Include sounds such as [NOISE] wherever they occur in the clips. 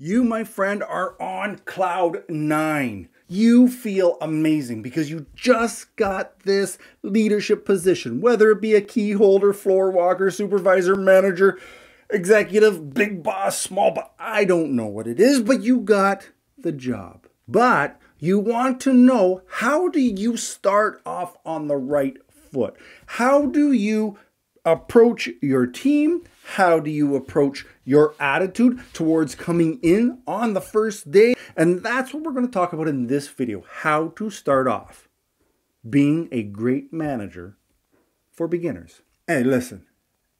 You, my friend, are on cloud nine. You feel amazing because you just got this leadership position, whether it be a key holder, floor walker, supervisor, manager, executive, big boss, small boss. I don't know what it is, but you got the job. But you want to know how do you start off on the right foot? How do you approach your team? How do you approach your attitude towards coming in on the first day? And that's what we're going to talk about in this video how to start off being a great manager for beginners. Hey, listen,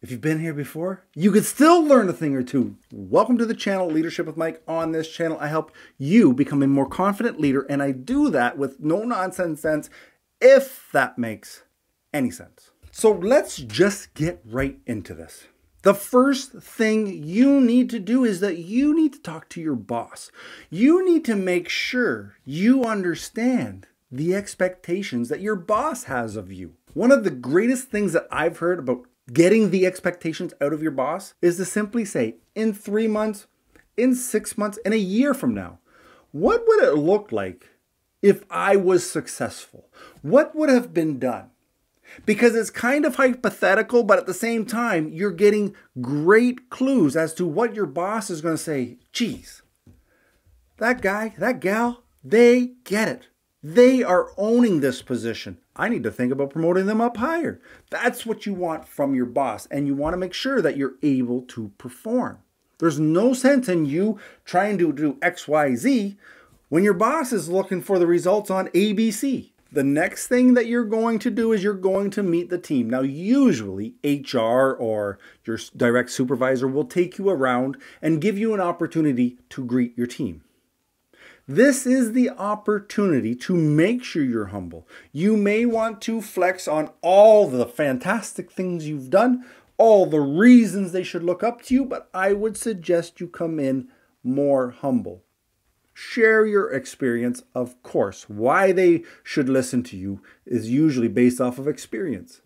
if you've been here before, you could still learn a thing or two. Welcome to the channel Leadership with Mike. On this channel, I help you become a more confident leader, and I do that with no nonsense sense, if that makes any sense. So let's just get right into this. The first thing you need to do is that you need to talk to your boss. You need to make sure you understand the expectations that your boss has of you. One of the greatest things that I've heard about getting the expectations out of your boss is to simply say, in three months, in six months, in a year from now, what would it look like if I was successful? What would have been done? because it's kind of hypothetical, but at the same time, you're getting great clues as to what your boss is going to say. Geez, that guy, that gal, they get it. They are owning this position. I need to think about promoting them up higher. That's what you want from your boss, and you want to make sure that you're able to perform. There's no sense in you trying to do XYZ when your boss is looking for the results on ABC. The next thing that you're going to do is you're going to meet the team. Now, usually HR or your direct supervisor will take you around and give you an opportunity to greet your team. This is the opportunity to make sure you're humble. You may want to flex on all the fantastic things you've done, all the reasons they should look up to you, but I would suggest you come in more humble. Share your experience, of course. Why they should listen to you is usually based off of experience.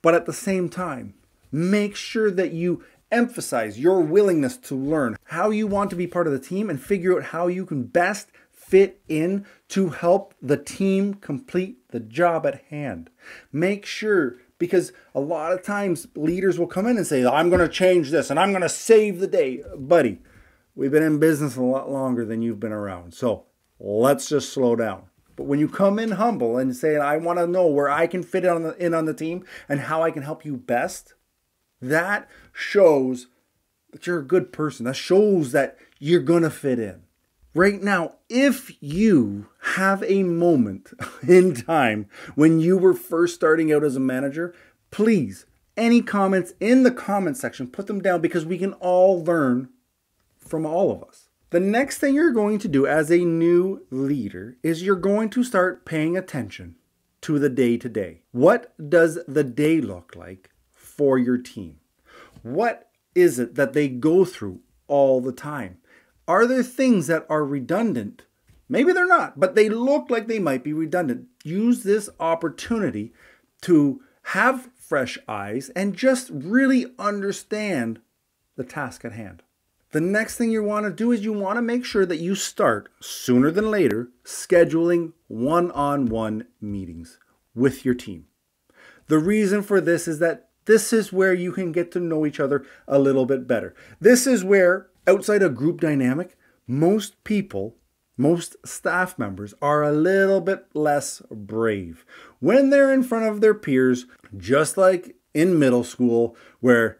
But at the same time, make sure that you emphasize your willingness to learn how you want to be part of the team and figure out how you can best fit in to help the team complete the job at hand. Make sure because a lot of times leaders will come in and say, I'm going to change this and I'm going to save the day. Buddy, We've been in business a lot longer than you've been around. So let's just slow down. But when you come in humble and say, I want to know where I can fit on the, in on the team and how I can help you best, that shows that you're a good person. That shows that you're going to fit in. Right now, if you have a moment [LAUGHS] in time when you were first starting out as a manager, please, any comments in the comment section, put them down because we can all learn from all of us. The next thing you're going to do as a new leader is you're going to start paying attention to the day to day. What does the day look like for your team? What is it that they go through all the time? Are there things that are redundant? Maybe they're not, but they look like they might be redundant. Use this opportunity to have fresh eyes and just really understand the task at hand. The next thing you want to do is you want to make sure that you start sooner than later scheduling one on one meetings with your team. The reason for this is that this is where you can get to know each other a little bit better. This is where, outside of group dynamic, most people, most staff members are a little bit less brave. When they're in front of their peers, just like in middle school, where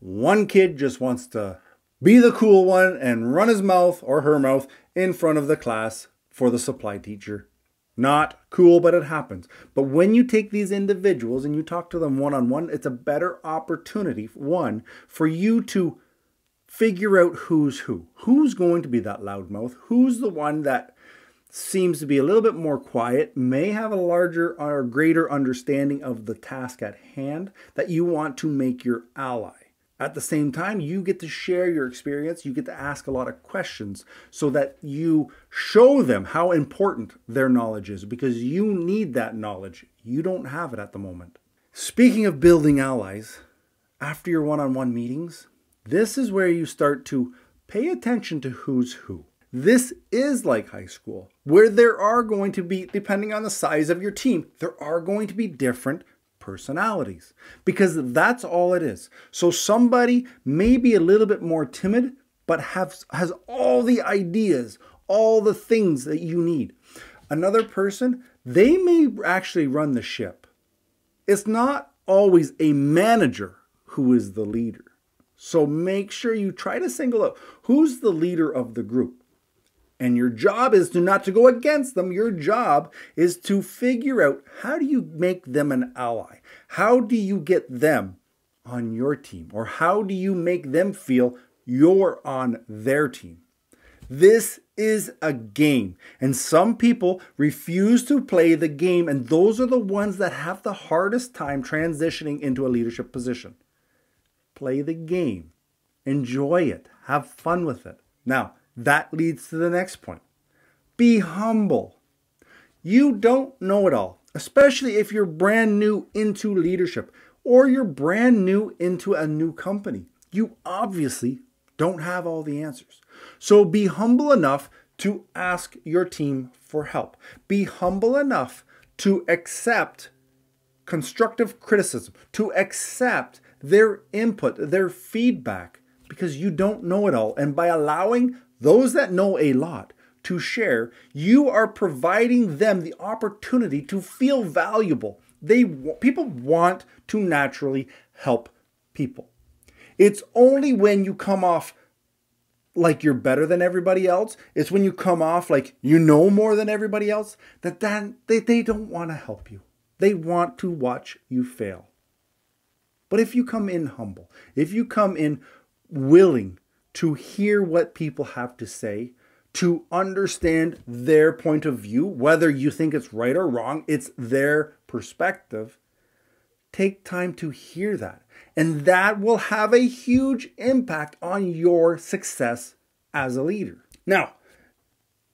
one kid just wants to be the cool one and run his mouth or her mouth in front of the class for the supply teacher. Not cool, but it happens. But when you take these individuals and you talk to them one on one, it's a better opportunity, one, for you to figure out who's who. Who's going to be that loudmouth? Who's the one that seems to be a little bit more quiet, may have a larger or greater understanding of the task at hand that you want to make your ally? At the same time, you get to share your experience. You get to ask a lot of questions so that you show them how important their knowledge is because you need that knowledge. You don't have it at the moment. Speaking of building allies, after your one on one meetings, this is where you start to pay attention to who's who. This is like high school, where there are going to be, depending on the size of your team, there are going to be different personalities because that's all it is. So somebody may be a little bit more timid, but have, has all the ideas, all the things that you need. Another person, they may actually run the ship. It's not always a manager who is the leader. So make sure you try to single out who's the leader of the group. And your job is to not to go against them. Your job is to figure out how do you make them an ally? How do you get them on your team? Or how do you make them feel you're on their team? This is a game. And some people refuse to play the game. And those are the ones that have the hardest time transitioning into a leadership position. Play the game, enjoy it, have fun with it. Now, that leads to the next point. Be humble. You don't know it all, especially if you're brand new into leadership or you're brand new into a new company. You obviously don't have all the answers. So be humble enough to ask your team for help. Be humble enough to accept constructive criticism, to accept their input, their feedback, because you don't know it all. And by allowing those that know a lot, to share, you are providing them the opportunity to feel valuable. They people want to naturally help people. It's only when you come off like you're better than everybody else, it's when you come off like you know more than everybody else that then they, they don't want to help you. They want to watch you fail. But if you come in humble, if you come in willing to hear what people have to say, to understand their point of view, whether you think it's right or wrong, it's their perspective. Take time to hear that. And that will have a huge impact on your success as a leader. Now,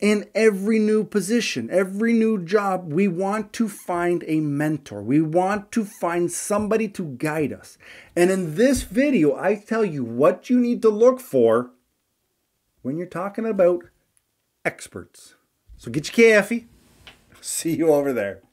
in every new position, every new job, we want to find a mentor. We want to find somebody to guide us. And in this video, I tell you what you need to look for when you're talking about experts. So get your coffee. [LAUGHS] See you over there.